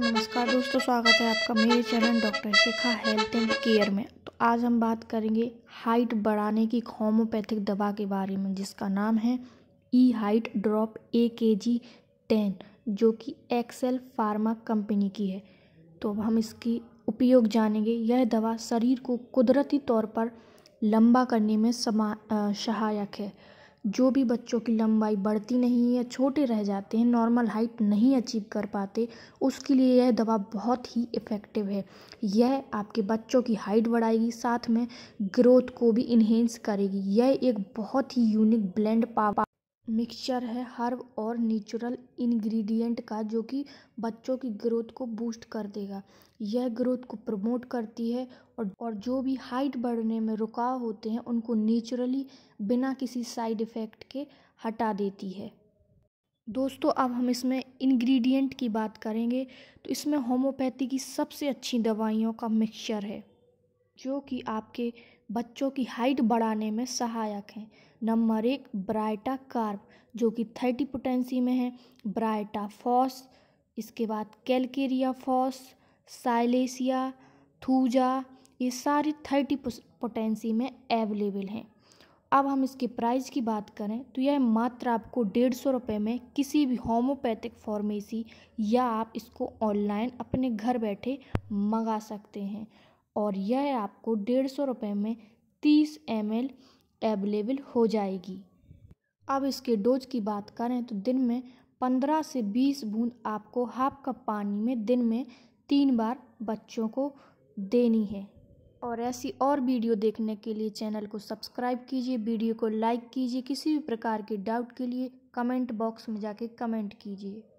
नमस्कार दोस्तों स्वागत है आपका मेरे channel doctor Shekha health and care में तो आज हम बात करेंगे हाइट बढ़ाने की होम्योपैथिक दवा के बारे में जिसका नाम है ई हाइट ड्रॉप ए के जी टेन जो कि एक्सेल फार्मा कंपनी की है तो अब हम इसकी उपयोग जानेंगे यह दवा शरीर को कुदरती तौर पर लंबा करने में समा सहायक है जो भी बच्चों की लंबाई बढ़ती नहीं है छोटे रह जाते हैं नॉर्मल हाइट नहीं अचीव कर पाते उसके लिए यह दवा बहुत ही इफ़ेक्टिव है यह आपके बच्चों की हाइट बढ़ाएगी साथ में ग्रोथ को भी इन्हेंस करेगी यह एक बहुत ही यूनिक ब्लेंड पावर मिक्सचर है हर्ब और नेचुरल इंग्रेडिएंट का जो कि बच्चों की ग्रोथ को बूस्ट कर देगा यह ग्रोथ को प्रमोट करती है और और जो भी हाइट बढ़ने में रुकाव होते हैं उनको नेचुरली बिना किसी साइड इफ़ेक्ट के हटा देती है दोस्तों अब हम इसमें इंग्रेडिएंट की बात करेंगे तो इसमें होम्योपैथी की सबसे अच्छी दवाइयों का मिक्सचर है जो कि आपके बच्चों की हाइट बढ़ाने में सहायक हैं नंबर एक ब्राइटा कार्प जो कि थर्टी पोटेंसी में है ब्राइटा फॉस इसके बाद कैलकेरिया फॉस साइलेसिया थूजा ये सारी थर्टी पोटेंसी में अवेलेबल हैं अब हम इसके प्राइस की बात करें तो यह मात्र आपको डेढ़ सौ रुपये में किसी भी होम्योपैथिक फार्मेसी या आप इसको ऑनलाइन अपने घर बैठे मंगा सकते हैं और यह आपको डेढ़ सौ रुपये में तीस एम एल अवेलेबल हो जाएगी अब इसके डोज की बात करें तो दिन में पंद्रह से बीस बूंद आपको हाफ कप पानी में दिन में तीन बार बच्चों को देनी है और ऐसी और वीडियो देखने के लिए चैनल को सब्सक्राइब कीजिए वीडियो को लाइक कीजिए किसी भी प्रकार के डाउट के लिए कमेंट बॉक्स में जाके कमेंट कीजिए